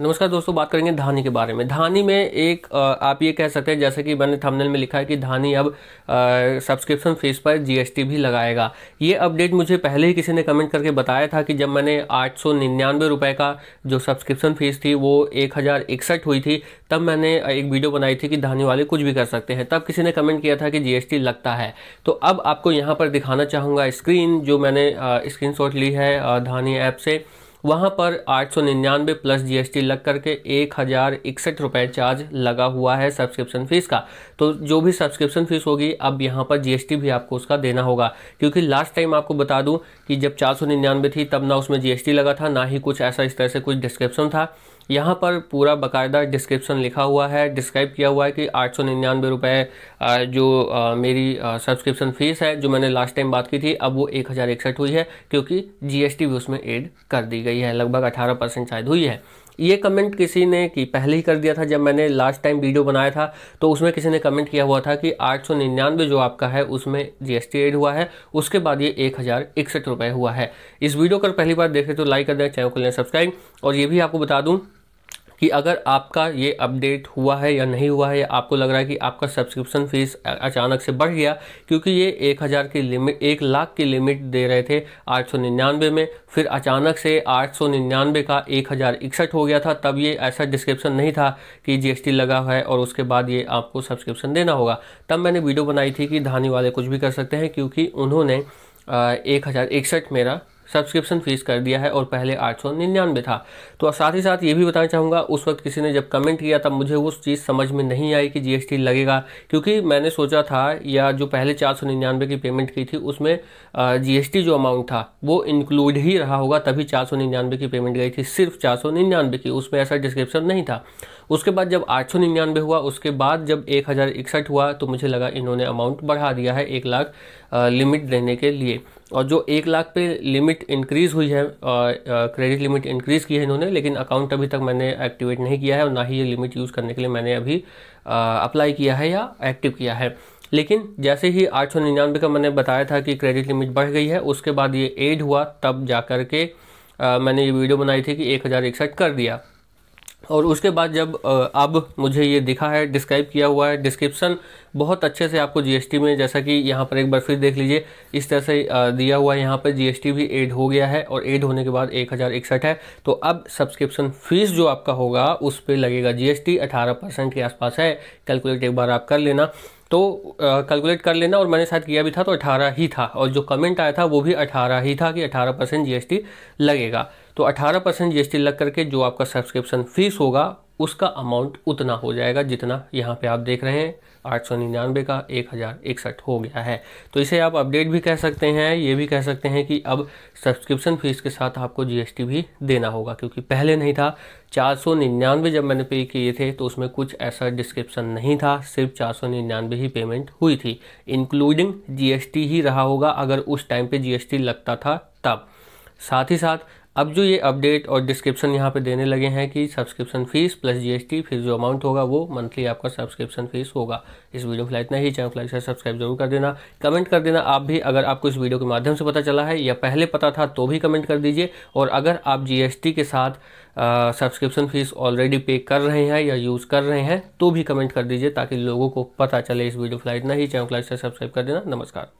नमस्कार दोस्तों बात करेंगे धानी के बारे में धानी में एक आप ये कह सकते हैं जैसे कि मैंने थंबनेल में लिखा है कि धानी अब सब्सक्रिप्शन फीस पर जीएसटी भी लगाएगा ये अपडेट मुझे पहले ही किसी ने कमेंट करके बताया था कि जब मैंने आठ सौ निन्यानवे रुपये का जो सब्सक्रिप्शन फीस थी वो एक हज़ार इकसठ हुई थी तब मैंने एक वीडियो बनाई थी कि धानी वाले कुछ भी कर सकते हैं तब किसी ने कमेंट किया था कि जीएसटी लगता है तो अब आपको यहाँ पर दिखाना चाहूँगा स्क्रीन जो मैंने स्क्रीन ली है धानी ऐप से वहाँ पर 899 प्लस जीएसटी लग करके एक हज़ार इकसठ रुपये चार्ज लगा हुआ है सब्सक्रिप्शन फ़ीस का तो जो भी सब्सक्रिप्शन फ़ीस होगी अब यहाँ पर जीएसटी भी आपको उसका देना होगा क्योंकि लास्ट टाइम आपको बता दूँ कि जब चार थी तब ना उसमें जीएसटी लगा था ना ही कुछ ऐसा इस तरह से कुछ डिस्क्रिप्शन था यहाँ पर पूरा बाकायदा डिस्क्रिप्शन लिखा हुआ है डिस्क्राइब किया हुआ है कि आठ सौ निन्यानवे रुपये जो मेरी सब्सक्रिप्शन फ़ीस है जो मैंने लास्ट टाइम बात की थी अब वो एक हज़ार इकसठ हुई है क्योंकि जीएसटी भी उसमें ऐड कर दी गई है लगभग अठारह परसेंट शायद हुई है ये कमेंट किसी ने कि पहले ही कर दिया था जब मैंने लास्ट टाइम वीडियो बनाया था तो उसमें किसी ने कमेंट किया हुआ था कि आठ सौ निन्यानवे जो आपका है उसमें जीएसटी एड हुआ है उसके बाद ये एक हज़ार इकसठ रुपये हुआ है इस वीडियो कर पहली बार देखे तो लाइक कर दें चैनल को लें सब्सक्राइब और ये भी आपको बता दूँ कि अगर आपका ये अपडेट हुआ है या नहीं हुआ है या आपको लग रहा है कि आपका सब्सक्रिप्शन फीस अचानक से बढ़ गया क्योंकि ये एक हज़ार की लिमिट एक लाख की लिमिट दे रहे थे आठ सौ निन्यानवे में फिर अचानक से आठ सौ निन्यानवे का एक हज़ार इकसठ हो गया था तब ये ऐसा डिस्क्रिप्शन नहीं था कि जीएसटी लगा हुआ है और उसके बाद ये आपको सब्सक्रिप्शन देना होगा तब मैंने वीडियो बनाई थी कि धानी वाले कुछ भी कर सकते हैं क्योंकि उन्होंने एक हज़ार इकसठ मेरा सब्सक्रिप्शन फीस कर दिया है और पहले आठ सौ निन्यानवे था तो साथ ही साथ ये भी बताना चाहूँगा उस वक्त किसी ने जब कमेंट किया तब मुझे उस चीज़ समझ में नहीं आई कि जीएसटी लगेगा क्योंकि मैंने सोचा था या जो पहले चार सौ निन्यानवे की पेमेंट की थी उसमें जीएसटी जो अमाउंट था वो इंक्लूड ही रहा होगा तभी चार सौ निन्यानवे की पेमेंट गई थी सिर्फ चार सौ निन्यानवे की उसमें ऐसा डिस्क्रिप्शन नहीं था उसके बाद जब आठ सौ निन्यानवे हुआ उसके बाद जब एक हज़ार इकसठ हुआ तो मुझे लगा इन्होंने अमाउंट बढ़ा दिया है एक लाख लिमिट देने के लिए और जो एक लाख पे लिमिट इंक्रीज़ हुई है क्रेडिट लिमिट इंक्रीज़ की है इन्होंने लेकिन अकाउंट अभी तक मैंने एक्टिवेट नहीं किया है और ना ही ये लिमिट यूज़ करने के लिए मैंने अभी अप्लाई किया है या एक्टिव किया है लेकिन जैसे ही आठ सौ निन्यानवे का मैंने बताया था कि क्रेडिट लिमिट बढ़ गई है उसके बाद ये एड हुआ तब जा कर के आ, मैंने ये वीडियो बनाई थी कि एक हज़ार इकसठ कर दिया और उसके बाद जब अब मुझे ये दिखा है डिस्क्राइब किया हुआ है डिस्क्रिप्शन बहुत अच्छे से आपको जीएसटी में जैसा कि यहाँ पर एक बार फिर देख लीजिए इस तरह से दिया हुआ है यहाँ पर जीएसटी भी एड हो गया है और एड होने के बाद एक हज़ार इकसठ है तो अब सब्सक्रिप्शन फीस जो आपका होगा उस पर लगेगा जीएसटी एस परसेंट के आसपास है कैलकुलेट एक बार आप कर लेना तो कैलकुलेट कर लेना और मैंने शायद किया भी था तो 18 ही था और जो कमेंट आया था वो भी 18 ही था कि 18 परसेंट जी लगेगा तो 18 परसेंट जी लग करके जो आपका सब्सक्रिप्शन फीस होगा उसका अमाउंट उतना हो जाएगा जितना यहाँ पे आप देख रहे हैं आठ सौ निन्यानवे का एक हज़ार इकसठ हो गया है तो इसे आप अपडेट भी कह सकते हैं ये भी कह सकते हैं कि अब सब्सक्रिप्शन फीस के साथ आपको जीएसटी भी देना होगा क्योंकि पहले नहीं था चार सौ निन्यानवे जब मैंने पे किए थे तो उसमें कुछ ऐसा डिस्क्रिप्शन नहीं था सिर्फ चार सौ निन्यानवे ही पेमेंट हुई थी इंक्लूडिंग जीएसटी ही रहा होगा अगर उस टाइम पे जीएसटी लगता था तब साथ ही साथ अब जो ये अपडेट और डिस्क्रिप्शन यहाँ पे देने लगे हैं कि सब्सक्रिप्शन फीस प्लस जीएसटी फिर जो अमाउंट होगा वो मंथली आपका सब्सक्रिप्शन फीस होगा इस वीडियो फिलहाल इतना ही चैनल को लाइक सब्सक्राइब जरूर कर देना कमेंट कर देना आप भी अगर आपको इस वीडियो के माध्यम से पता चला है या पहले पता था तो भी कमेंट कर दीजिए और अगर आप जी के साथ सब्सक्रिप्शन फीस ऑलरेडी पे कर रहे हैं या यूज़ कर रहे हैं तो भी कमेंट कर दीजिए ताकि लोगों को पता चले इस वीडियो फिलहाल इतना ही चैनल को लाइक सब्सक्राइब कर देना नमस्कार